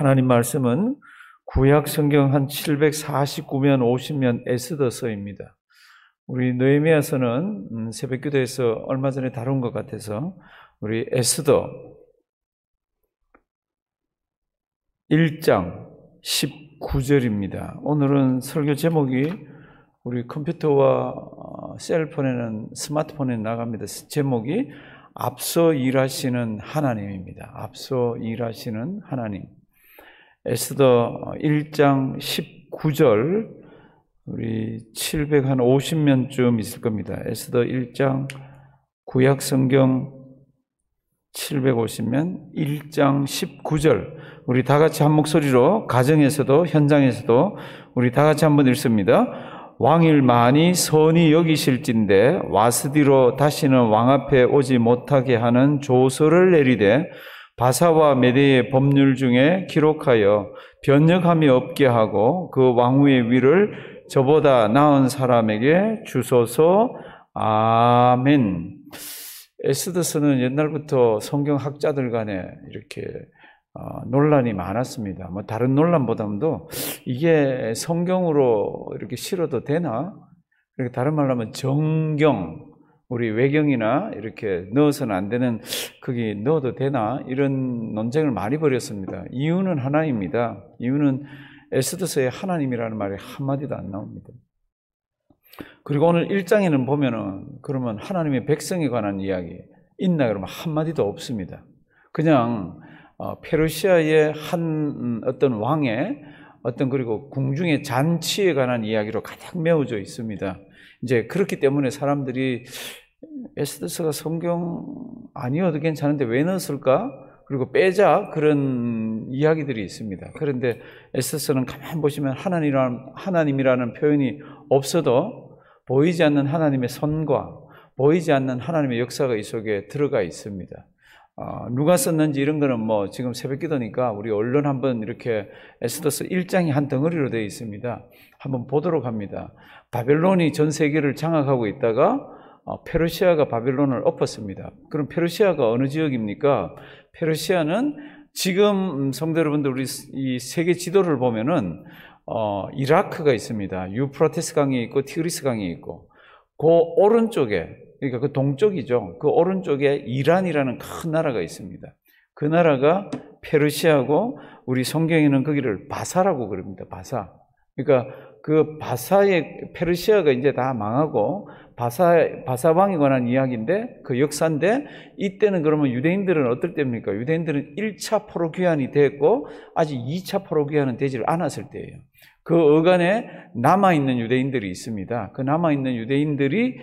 하나님 말씀은 구약 성경 한 749면 50면 에스더서입니다. 우리 느헤미야서는 음, 새벽 기도에서 얼마 전에 다룬 것 같아서 우리 에스더 1장 19절입니다. 오늘은 설교 제목이 우리 컴퓨터와 어, 셀폰에는 스마트폰에 나갑니다. 제목이 앞서 일하시는 하나님입니다. 앞서 일하시는 하나님. 에스더 1장 19절 우리 750면쯤 있을 겁니다. 에스더 1장 구약 성경 750면 1장 19절 우리 다 같이 한 목소리로 가정에서도 현장에서도 우리 다 같이 한 번 읽습니다. 왕일 많이 선이 여기실진데 와스디로 다시는 왕 앞에 오지 못하게 하는 조서를 내리되 바사와 메대의 법률 중에 기록하여 변역함이 없게 하고 그 왕후의 위를 저보다 나은 사람에게 주소서 아멘. 에스더스는 옛날부터 성경학자들 간에 이렇게 어, 논란이 많았습니다. 뭐 다른 논란보다도 이게 성경으로 이렇게 실어도 되나? 그러니 다른 말로 하면 정경, 우리 외경이나 이렇게 넣어서는 안 되는 거기 넣어도 되나 이런 논쟁을 많이 벌였습니다. 이유는 하나입니다. 이유는 에스더서에 하나님이라는 말이 한마디도 안 나옵니다. 그리고 오늘 1장에는 보면은 그러면 하나님의 백성에 관한 이야기 있나 그러면 한마디도 없습니다. 그냥 어, 페르시아의 한 음, 어떤 왕의 어떤 그리고 궁중의 잔치에 관한 이야기로 가득 메워져 있습니다. 이제 그렇기 때문에 사람들이 에스더스가 성경 아니어도 괜찮은데 왜 넣었을까? 그리고 빼자 그런 이야기들이 있습니다. 그런데 에스더스는 가만 보시면 하나님이라는, 하나님이라는 표현이 없어도 보이지 않는 하나님의 선과 보이지 않는 하나님의 역사가 이 속에 들어가 있습니다. 어, 누가 썼는지 이런 거는 뭐 지금 새벽 기도니까 우리 언론 한번 이렇게 에스더스 1장이 한 덩어리로 되어 있습니다. 한번 보도록 합니다. 바벨론이 전 세계를 장악하고 있다가 아, 페르시아가 바빌론을 엎었습니다. 그럼 페르시아가 어느 지역입니까? 페르시아는 지금 음, 성도 여러분들 우리 이 세계 지도를 보면은 어, 이라크가 있습니다. 유프라테스 강이 있고 티그리스 강이 있고 그 오른쪽에 그러니까 그 동쪽이죠. 그 오른쪽에 이란이라는 큰 나라가 있습니다. 그 나라가 페르시아고 우리 성경에는 거기를 그 바사라고 그럽니다. 바사. 그러니까 그 바사의 페르시아가 이제 다 망하고 바사, 바사왕에 관한 이야기인데 그 역사인데 이때는 그러면 유대인들은 어떨 때입니까? 유대인들은 1차 포로 귀환이 됐고 아직 2차 포로 귀환은 되질 않았을 때예요. 그 어간에 남아있는 유대인들이 있습니다. 그 남아있는 유대인들이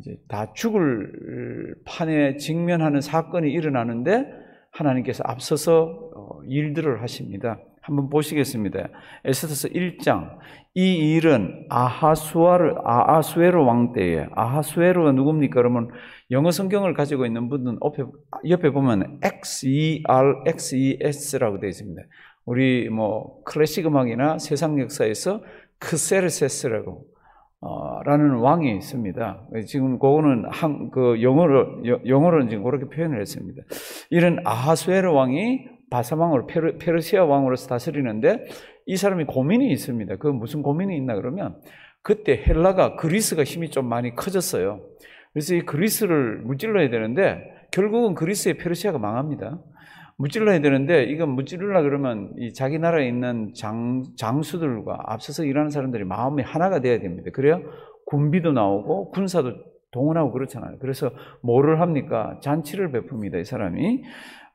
이제 다 죽을 판에 직면하는 사건이 일어나는데 하나님께서 앞서서 어, 일들을 하십니다. 한번 보시겠습니다. 에스더서 1장 이 일은 아하수아르 아하수에로 왕 때에 아하수에로가 누굽니까? 그러면 영어 성경을 가지고 있는 분은 옆에, 옆에 보면 X E R X E S라고 되어 있습니다. 우리 뭐 클래식 음악이나 세상 역사에서 크세르세스라고 어, 라는 왕이 있습니다. 지금 그거는 한, 그 영어로, 영어로는 지금 그렇게 표현을 했습니다. 이런 아하수에르 왕이 바사 왕으로 페르, 페르시아 왕으로서 다스리는데 이 사람이 고민이 있습니다. 그 무슨 고민이 있나 그러면 그때 헬라가 그리스가 힘이 좀 많이 커졌어요. 그래서 이 그리스를 무찔러야 되는데 결국은 그리스의 페르시아가 망합니다. 무찔러야 되는데 이거 무찔러려 그러면 이 자기 나라에 있는 장, 장수들과 앞서서 일하는 사람들이 마음이 하나가 돼야 됩니다. 그래야 군비도 나오고 군사도 동원하고 그렇잖아요. 그래서 뭐를 합니까? 잔치를 베풉니다. 이 사람이.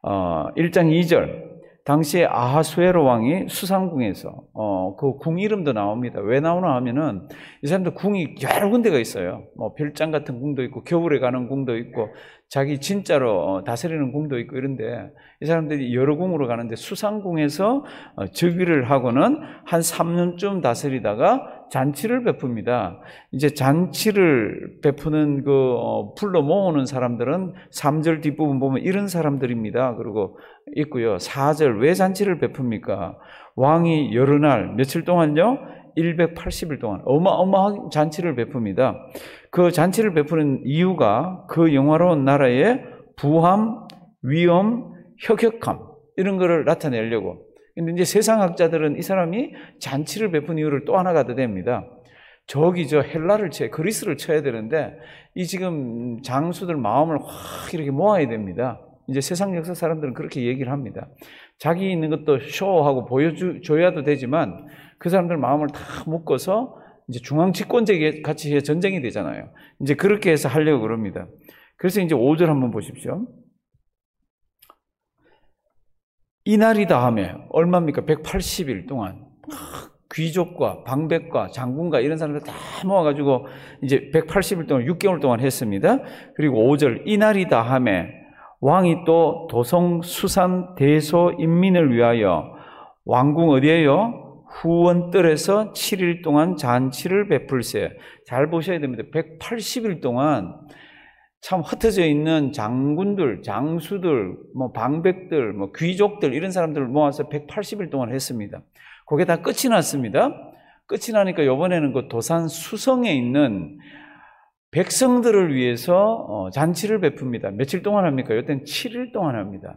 어, 1장 2절 당시에 아하수에로 왕이 수상궁에서 어, 그 궁 이름도 나옵니다. 왜 나오나 하면은 이 사람들 궁이 여러 군데가 있어요. 뭐 별장 같은 궁도 있고 겨울에 가는 궁도 있고 자기 진짜로 어, 다스리는 궁도 있고 이런데 이 사람들이 여러 궁으로 가는데 수상궁에서 어, 즉위를 하고는 한 3년쯤 다스리다가 잔치를 베풉니다. 이제 잔치를 베푸는 그 어, 풀로 모으는 사람들은 3절 뒷부분 보면 이런 사람들입니다. 그리고 있고요. 4절 왜 잔치를 베풉니까? 왕이 여러 날 며칠 동안요? 180일 동안 어마어마한 잔치를 베풉니다. 그 잔치를 베푸는 이유가 그 영화로운 나라의 부함, 위험 혁혁함 이런 거를 나타내려고. 근데 이제 세상 학자들은 이 사람이 잔치를 베푼 이유를 또 하나가 더 됩니다. 저기 저 헬라를 쳐 그리스를 쳐야 되는데 이 지금 장수들 마음을 확 이렇게 모아야 됩니다. 이제 세상 역사 사람들은 그렇게 얘기를 합니다. 자기 있는 것도 쇼하고 보여줘야도 되지만 그 사람들 마음을 다 묶어서 이제 중앙 집권제 에 같이 전쟁이 되잖아요. 이제 그렇게 해서 하려고 그럽니다. 그래서 이제 5절 한번 보십시오. 이날이다 하며 얼마입니까? 180일 동안 귀족과 방백과 장군과 이런 사람들 다 모아가지고 이제 180일 동안 6개월 동안 했습니다. 그리고 5절 이날이다 하며 왕이 또 도성 수산 대소 인민을 위하여 왕궁 어디에요? 후원뜰에서 7일 동안 잔치를 베풀세. 잘 보셔야 됩니다. 180일 동안 참 흩어져 있는 장군들, 장수들, 뭐 방백들, 뭐 귀족들 이런 사람들을 모아서 180일 동안 했습니다. 그게 다 끝이 났습니다. 끝이 나니까 이번에는 그 도산 수성에 있는 백성들을 위해서 어, 잔치를 베풉니다. 며칠 동안 합니까? 요때는 7일 동안 합니다.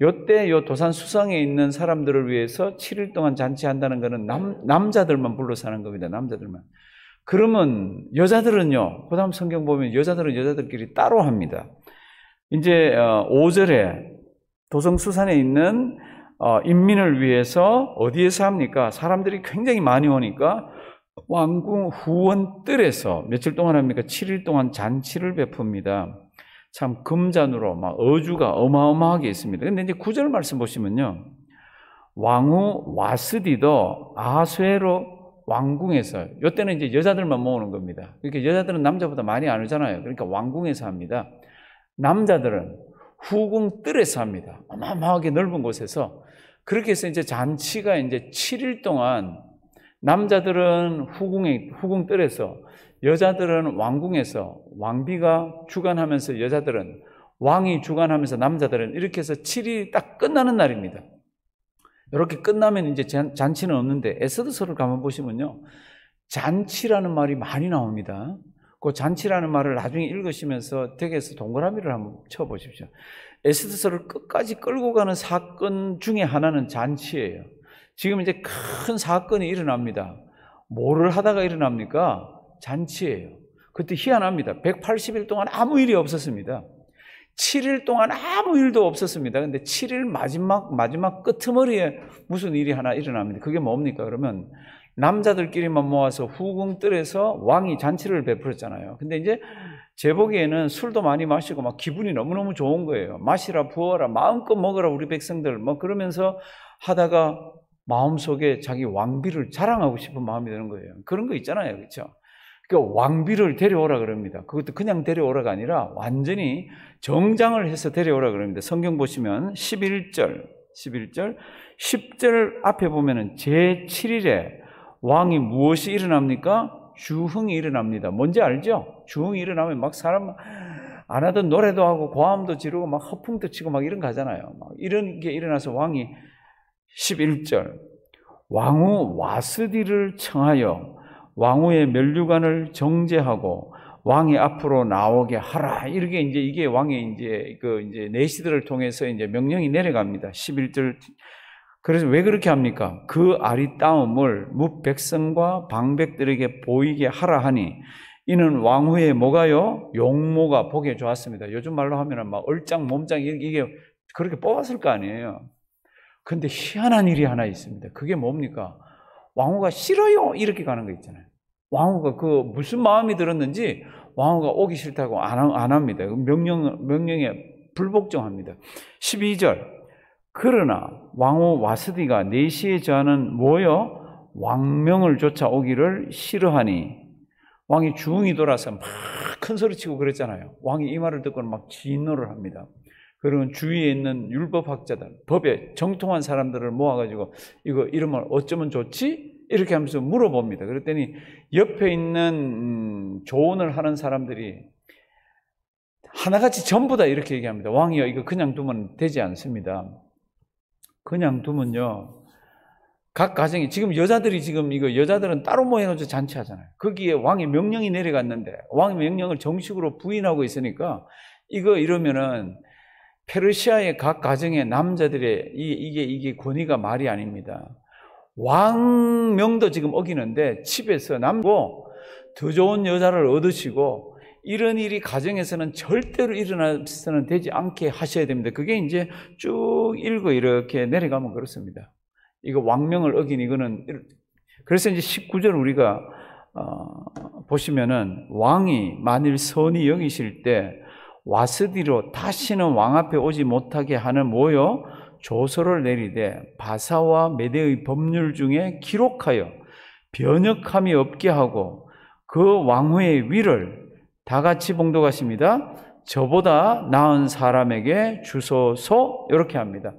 요때 요 도산 수성에 있는 사람들을 위해서 7일 동안 잔치한다는 것은 남, 남자들만 불러서 하는 겁니다. 남자들만. 그러면 여자들은요. 그 다음 성경 보면 여자들은 여자들끼리 따로 합니다. 이제 5절에 어, 도성수산에 있는 어, 인민을 위해서 어디에서 합니까? 사람들이 굉장히 많이 오니까 왕궁 후원뜰에서 며칠 동안 합니까? 7일 동안 잔치를 베풉니다. 참 금잔으로 막 어주가 어마어마하게 있습니다. 근데 이제 구절 말씀 보시면요. 왕후 와스디도 아쇠로 왕궁에서 요때는 이제 여자들만 모으는 겁니다. 이렇게 그러니까 여자들은 남자보다 많이 안 오잖아요. 그러니까 왕궁에서 합니다. 남자들은 후궁 뜰에서 합니다. 어마어마하게 넓은 곳에서 그렇게 해서 이제 잔치가 이제 7일 동안 남자들은 후궁에, 후궁뜰에서, 여자들은 왕궁에서 왕비가 주관하면서 여자들은 왕이 주관하면서 남자들은 이렇게 해서 7일이 딱 끝나는 날입니다. 이렇게 끝나면 이제 잔치는 없는데 에스더서를 가만 보시면요. 잔치라는 말이 많이 나옵니다. 그 잔치라는 말을 나중에 읽으시면서 댁에서 동그라미를 한번 쳐보십시오. 에스더서를 끝까지 끌고 가는 사건 중에 하나는 잔치예요. 지금 이제 큰 사건이 일어납니다. 뭐를 하다가 일어납니까? 잔치예요. 그때 희한합니다. 180일 동안 아무 일이 없었습니다. 7일 동안 아무 일도 없었습니다. 근데 7일 마지막, 마지막 끄트머리에 무슨 일이 하나 일어납니다. 그게 뭡니까? 그러면 남자들끼리만 모아서 후궁뜰에서 왕이 잔치를 베풀었잖아요. 근데 이제 제 보기에는 술도 많이 마시고 막 기분이 너무너무 좋은 거예요. 마시라, 부어라, 마음껏 먹어라, 우리 백성들. 뭐 그러면서 하다가 마음속에 자기 왕비를 자랑하고 싶은 마음이 드는 거예요. 그런 거 있잖아요. 그렇죠? 그러니까 왕비를 데려오라 그럽니다. 그것도 그냥 데려오라가 아니라 완전히 정장을 해서 데려오라 그럽니다. 성경 보시면 11절, 11절, 10절 앞에 보면은 제7일에 왕이 무엇이 일어납니까? 주흥이 일어납니다. 뭔지 알죠? 주흥이 일어나면 막 사람 안 하던 노래도 하고 고함도 지르고 막 허풍도 치고 막 이런 거잖아요. 막 이런 게 일어나서 왕이 11절 왕후 와스디를 청하여 왕후의 면류관을 정제하고 왕이 앞으로 나오게 하라. 이렇게 이제 이게 왕의 이제 그 이제 내시들을 통해서 이제 명령이 내려갑니다. 11절. 그래서 왜 그렇게 합니까? 그 아리따움을 묵 백성과 방백들에게 보이게 하라 하니 이는 왕후의 뭐가요? 용모가 보기에 좋았습니다. 요즘 말로 하면막 얼짱 몸짱 이게 그렇게 뽑았을 거 아니에요. 근데 희한한 일이 하나 있습니다. 그게 뭡니까? 왕후가 싫어요! 이렇게 가는 거 있잖아요. 왕후가 그 무슨 마음이 들었는지 왕후가 오기 싫다고 안, 안 합니다. 그 명령, 명령에 불복종합니다. 12절. 그러나 왕후 와스디가 네시에 저하는 모여 왕명을 쫓아오기를 싫어하니 왕이 주웅이 돌아서 막 큰소리 치고 그랬잖아요. 왕이 이 말을 듣고 막 진노를 합니다. 그런 주위에 있는 율법학자들, 법에 정통한 사람들을 모아가지고 이거 이름을 어쩌면 좋지? 이렇게 하면서 물어봅니다. 그랬더니 옆에 있는 음, 조언을 하는 사람들이 하나같이 전부 다 이렇게 얘기합니다. 왕이요 이거 그냥 두면 되지 않습니다. 그냥 두면요. 각가정에 지금 여자들이 지금 이거 여자들은 따로 모여놓지고 잔치하잖아요. 거기에 왕의 명령이 내려갔는데, 왕의 명령을 정식으로 부인하고 있으니까, 이거 이러면은 페르시아의 각 가정의 남자들의 이, 게 이게 권위가 말이 아닙니다. 왕명도 지금 어기는데 집에서 남고 더 좋은 여자를 얻으시고 이런 일이 가정에서는 절대로 일어나서는 되지 않게 하셔야 됩니다. 그게 이제 쭉 읽어 이렇게 내려가면 그렇습니다. 이거 왕명을 어긴 이거는 그래서 이제 19절 우리가 어, 보시면은 왕이 만일 선이 영이실 때 와스디로 다시는 왕 앞에 오지 못하게 하는 모여 조서를 내리되 바사와 메대의 법률 중에 기록하여 변역함이 없게 하고 그 왕후의 위를 다 같이 봉독하십니다. 저보다 나은 사람에게 주소서 이렇게 합니다.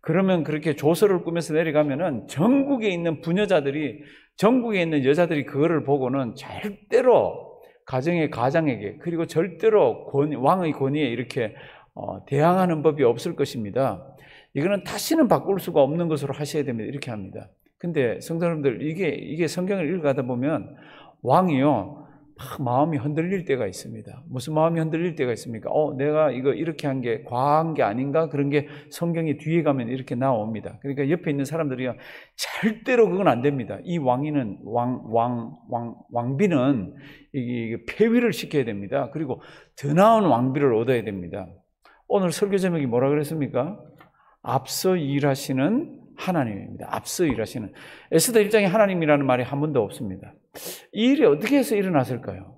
그러면 그렇게 조서를 꾸며서 내려가면은 전국에 있는 부녀자들이 전국에 있는 여자들이 그거를 보고는 절대로 가정의 가장에게 그리고 절대로 권, 왕의 권위에 이렇게 어, 대항하는 법이 없을 것입니다. 이거는 다시는 바꿀 수가 없는 것으로 하셔야 됩니다. 이렇게 합니다. 근데 성도 여러분들 이게 이게 성경을 읽어가다 보면 왕이요 마음이 흔들릴 때가 있습니다. 무슨 마음이 흔들릴 때가 있습니까? 어, 내가 이거 이렇게 한 게 과한 게 아닌가? 그런 게 성경이 뒤에 가면 이렇게 나옵니다. 그러니까 옆에 있는 사람들이 절대로 그건 안 됩니다. 이 왕인은 왕, 왕, 왕, 왕비는 이게 폐위를 시켜야 됩니다. 그리고 더 나은 왕비를 얻어야 됩니다. 오늘 설교 제목이 뭐라 그랬습니까? 앞서 일하시는 하나님입니다. 앞서 일하시는. 에스더 1장에 하나님이라는 말이 한 번도 없습니다. 이 일이 어떻게 해서 일어났을까요?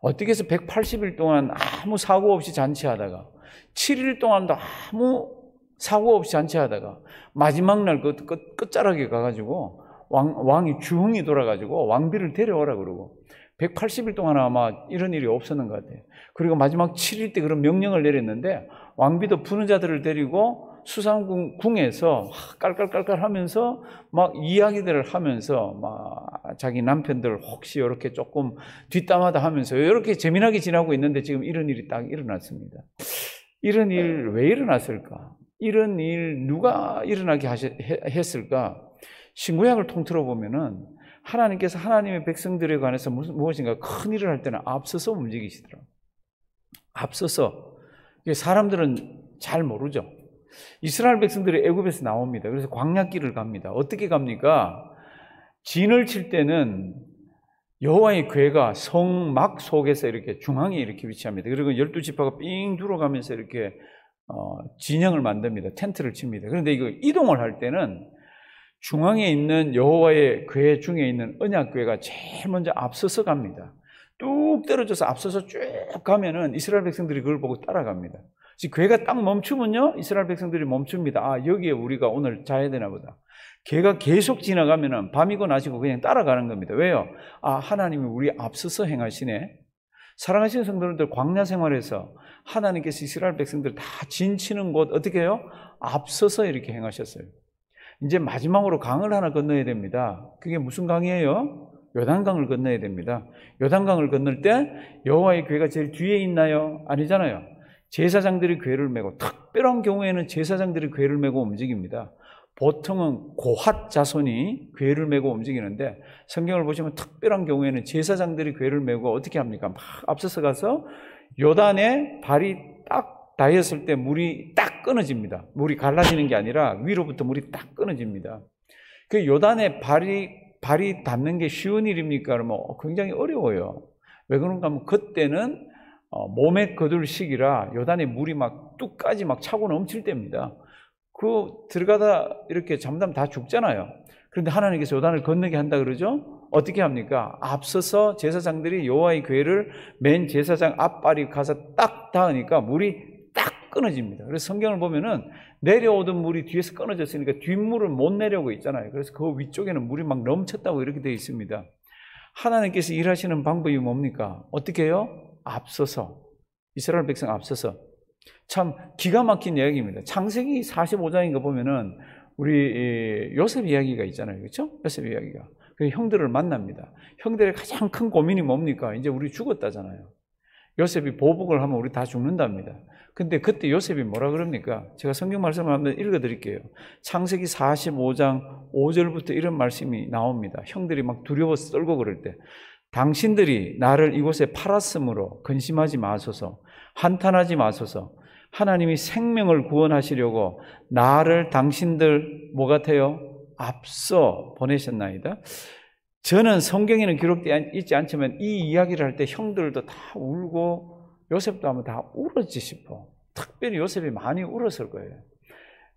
어떻게 해서 180일 동안 아무 사고 없이 잔치하다가 7일 동안도 아무 사고 없이 잔치하다가 마지막 날 그 끝, 끝자락에 가가지고 왕, 왕이 주흥이 돌아가지고 왕비를 데려오라 그러고 180일 동안 아마 이런 일이 없었는 것 같아요. 그리고 마지막 7일 때 그런 명령을 내렸는데 왕비도 부는 자들을 데리고 수상궁에서 깔깔깔깔 하면서 막 이야기들을 하면서 막 자기 남편들 혹시 이렇게 조금 뒷담화다 하면서 이렇게 재미나게 지나고 있는데 지금 이런 일이 딱 일어났습니다. 이런 일왜 네. 일어났을까? 이런 일 누가 일어나게 했을까? 신구약을 통틀어 보면은 하나님께서 하나님의 백성들에 관해서 무엇인가 큰 일을 할 때는 앞서서 움직이시더라. 앞서서 사람들은 잘 모르죠. 이스라엘 백성들이 애굽에서 나옵니다. 그래서 광야길을 갑니다. 어떻게 갑니까? 진을 칠 때는 여호와의 괴가 성막 속에서 이렇게 중앙에 이렇게 위치합니다. 그리고 열두 지파가 삥들어가면서 이렇게 어, 진영을 만듭니다. 텐트를 칩니다. 그런데 이거 이동을 할 때는 중앙에 있는 여호와의 괴 중에 있는 언약괴가 제일 먼저 앞서서 갑니다. 뚝 떨어져서 앞서서 쭉 가면은 이스라엘 백성들이 그걸 보고 따라갑니다. 괴가 딱 멈추면요, 이스라엘 백성들이 멈춥니다. 아, 여기에 우리가 오늘 자야 되나 보다. 개가 계속 지나가면은 밤이고 낮이고 그냥 따라가는 겁니다. 왜요? 아, 하나님이 우리 앞서서 행하시네. 사랑하시는 성도님들 광야 생활에서 하나님께서 이스라엘 백성들 다 진치는 곳 어떻게 해요? 앞서서 이렇게 행하셨어요. 이제 마지막으로 강을 하나 건너야 됩니다. 그게 무슨 강이에요? 요단강을 건너야 됩니다. 요단강을 건널 때 여호와의 괴가 제일 뒤에 있나요? 아니잖아요. 제사장들이 궤를 메고 특별한 경우에는 제사장들이 궤를 메고 움직입니다. 보통은 고핫 자손이 궤를 메고 움직이는데 성경을 보시면 특별한 경우에는 제사장들이 궤를 메고 어떻게 합니까? 막 앞서서 가서 요단에 발이 딱 닿였을 때 물이 딱 끊어집니다. 물이 갈라지는 게 아니라 위로부터 물이 딱 끊어집니다. 그 요단에 발이 발이 닿는 게 쉬운 일입니까? 그러면 어, 굉장히 어려워요. 왜 그런가 하면 그때는 어, 몸에 거둘 시기라 요단에 물이 막 뚝까지 막 차고 넘칠 때입니다. 그 들어가다 이렇게 잠담 다 죽잖아요. 그런데 하나님께서 요단을 건너게 한다 그러죠? 어떻게 합니까? 앞서서 제사장들이 여호와의 괴를 맨 제사장 앞발이 가서 딱 닿으니까 물이 딱 끊어집니다. 그래서 성경을 보면은 내려오던 물이 뒤에서 끊어졌으니까 뒷물을 못 내려오고 있잖아요. 그래서 그 위쪽에는 물이 막 넘쳤다고 이렇게 되어 있습니다. 하나님께서 일하시는 방법이 뭡니까? 어떻게 해요? 앞서서 이스라엘 백성 앞서서 참 기가 막힌 이야기입니다. 창세기 45장인가 보면은 우리 요셉 이야기가 있잖아요. 그렇죠? 요셉 이야기가. 그 형들을 만납니다. 형들의 가장 큰 고민이 뭡니까? 이제 우리 죽었다잖아요. 요셉이 보복을 하면 우리 다 죽는답니다. 근데 그때 요셉이 뭐라 그럽니까? 제가 성경 말씀을 한번 읽어 드릴게요. 창세기 45장 5절부터 이런 말씀이 나옵니다. 형들이 막 두려워서 떨고 그럴 때 당신들이 나를 이곳에 팔았으므로 근심하지 마소서, 한탄하지 마소서, 하나님이 생명을 구원하시려고 나를 당신들 뭐 같아요? 앞서 보내셨나이다. 저는 성경에는 기록되어 있지 않지만 이 이야기를 할 때 형들도 다 울고 요셉도 하면 다 울었지 싶어. 특별히 요셉이 많이 울었을 거예요.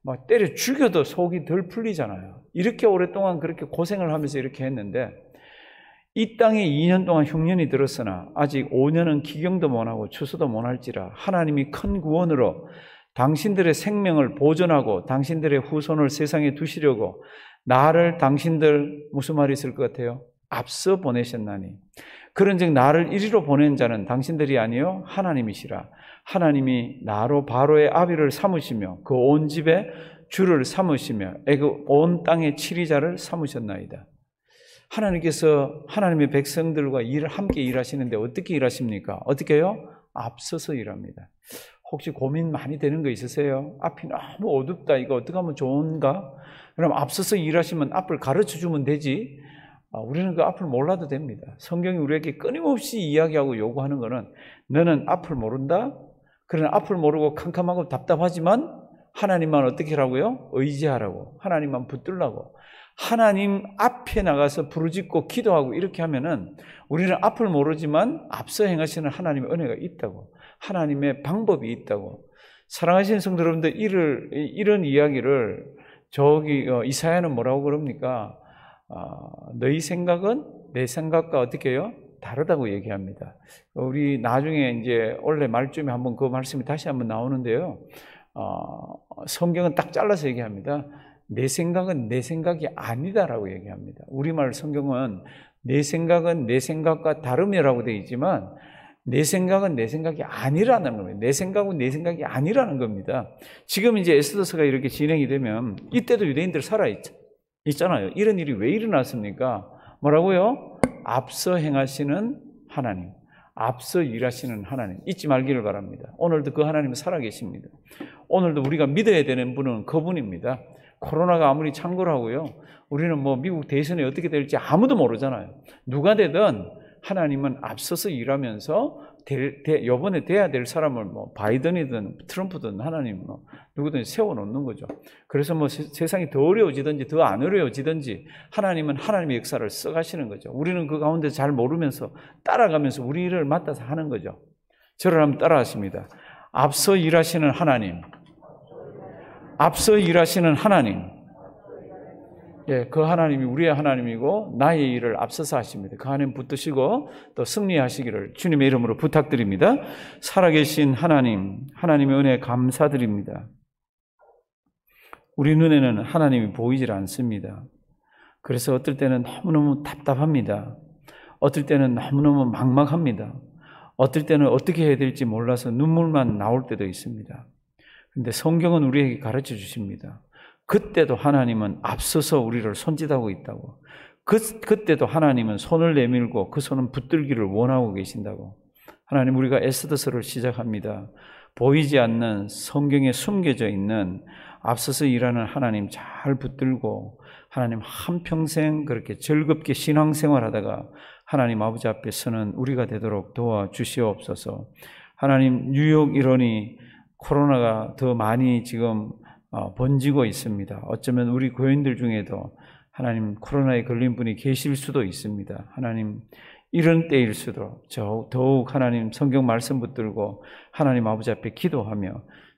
막 뭐 때려 죽여도 속이 덜 풀리잖아요. 이렇게 오랫동안 그렇게 고생을 하면서 이렇게 했는데 이 땅에 2년 동안 흉년이 들었으나 아직 5년은 기경도 못하고 추수도 못할지라 하나님이 큰 구원으로 당신들의 생명을 보존하고 당신들의 후손을 세상에 두시려고 나를 당신들 무슨 말이 있을 것 같아요? 앞서 보내셨나니 그런즉 나를 이리로 보낸 자는 당신들이 아니요 하나님이시라 하나님이 나로 바로의 아비를 삼으시며 그 온 집에 주를 삼으시며 애그 온 땅의 치리자를 삼으셨나이다 하나님께서 하나님의 백성들과 일을 함께 일하시는데 어떻게 일하십니까? 어떻게요? 앞서서 일합니다. 혹시 고민 많이 되는 거 있으세요? 앞이 너무 어둡다. 이거 어떻게 하면 좋은가? 그럼 앞서서 일하시면 앞을 가르쳐 주면 되지. 아, 우리는 그 앞을 몰라도 됩니다. 성경이 우리에게 끊임없이 이야기하고 요구하는 것은 너는 앞을 모른다. 그러나 앞을 모르고 캄캄하고 답답하지만 하나님만 어떻게 하라고요? 의지하라고. 하나님만 붙들라고. 하나님 앞에 나가서 부르짖고 기도하고 이렇게 하면은 우리는 앞을 모르지만 앞서 행하시는 하나님의 은혜가 있다고. 하나님의 방법이 있다고. 사랑하시는 성도 여러분들 이를 이런 이야기를 저기 어, 이사야는 뭐라고 그럽니까? 어, 너희 생각은 내 생각과 어떻게 해요? 다르다고 얘기합니다. 우리 나중에 이제 원래 말쯤에 한번 그 말씀이 다시 한번 나오는데요. 어, 성경은 딱 잘라서 얘기합니다. 내 생각은 내 생각이 아니다라고 얘기합니다. 우리말 성경은 내 생각은 내 생각과 다름이라고 되어 있지만 내 생각은 내 생각이 아니라는 겁니다. 내 생각은 내 생각이 아니라는 겁니다. 지금 이제 에스더서가 이렇게 진행이 되면 이때도 유대인들 살아 있잖아요. 이런 일이 왜 일어났습니까? 뭐라고요? 앞서 행하시는 하나님. 앞서 일하시는 하나님 잊지 말기를 바랍니다. 오늘도 그하나님 살아계십니다. 오늘도 우리가 믿어야 되는 분은 그분입니다. 코로나가 아무리 창궐하고요. 우리는 뭐 미국 대선이 어떻게 될지 아무도 모르잖아요. 누가 되든 하나님은 앞서서 일하면서 요번에 돼야 될 사람을 뭐 바이든이든 트럼프든 하나님 뭐 누구든 세워놓는 거죠. 그래서 뭐 세, 상이더 어려워지든지 더 안 어려워지든지 하나님은 하나님의 역사를 써가시는 거죠. 우리는 그 가운데 잘 모르면서 따라가면서 우리 일을 맡아서 하는 거죠. 저를 한번 따라하십니다. 앞서 일하시는 하나님. 앞서 일하시는 하나님. 예, 그 하나님이 우리의 하나님이고 나의 일을 앞서서 하십니다. 그 하나님 붙드시고 또 승리하시기를 주님의 이름으로 부탁드립니다. 살아계신 하나님, 하나님의 은혜 감사드립니다. 우리 눈에는 하나님이 보이질 않습니다. 그래서 어떨 때는 너무너무 답답합니다. 어떨 때는 너무너무 막막합니다. 어떨 때는 어떻게 해야 될지 몰라서 눈물만 나올 때도 있습니다. 근데 성경은 우리에게 가르쳐 주십니다. 그때도 하나님은 앞서서 우리를 손짓하고 있다고. 그, 그때도 하나님은 손을 내밀고 그 손은 붙들기를 원하고 계신다고. 하나님 우리가 에스더서를 시작합니다. 보이지 않는 성경에 숨겨져 있는 앞서서 일하는 하나님 잘 붙들고 하나님 한평생 그렇게 즐겁게 신앙생활 하다가 하나님 아버지 앞에 서는 우리가 되도록 도와주시옵소서. 하나님 뉴욕 일원이 코로나가 더 많이 지금 어, 번지고 있습니다. 어쩌면 우리 교인들 중에도 하나님 코로나에 걸린 분이 계실 수도 있습니다. 하나님 이런 때일수록 더욱 하나님 성경 말씀 붙들고 하나님 아버지 앞에 기도하며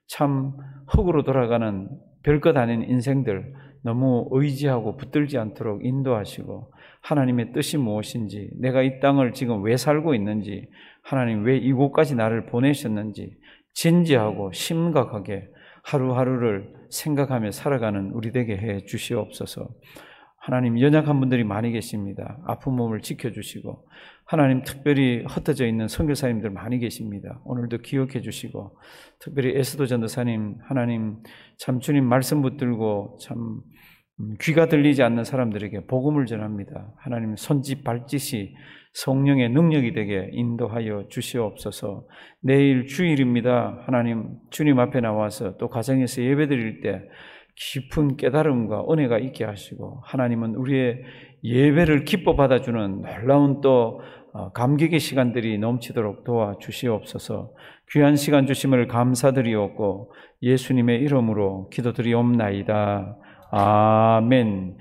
참 흙으로 돌아가는 별것 아닌 인생들 너무 의지하고 붙들지 않도록 인도하시고 하나님의 뜻이 무엇인지 내가 이 땅을 지금 왜 살고 있는지 하나님 왜 이곳까지 나를 보내셨는지 진지하고 심각하게 하루하루를 생각하며 살아가는 우리 에게해 주시옵소서. 하나님 연약한 분들이 많이 계십니다. 아픈 몸을 지켜주시고 하나님 특별히 흩어져 있는 선교사님들 많이 계십니다. 오늘도 기억해 주시고 특별히 에스도 전도사님 하나님 참 주님 말씀 붙들고 참 음, 귀가 들리지 않는 사람들에게 복음을 전합니다. 하나님 손짓 발짓이 성령의 능력이 되게 인도하여 주시옵소서. 내일 주일입니다. 하나님 주님 앞에 나와서 또 가정에서 예배드릴 때 깊은 깨달음과 은혜가 있게 하시고 하나님은 우리의 예배를 기뻐 받아주는 놀라운 또 어, 감격의 시간들이 넘치도록 도와주시옵소서 귀한 시간 주심을 감사드리옵고 예수님의 이름으로 기도드리옵나이다. 아멘.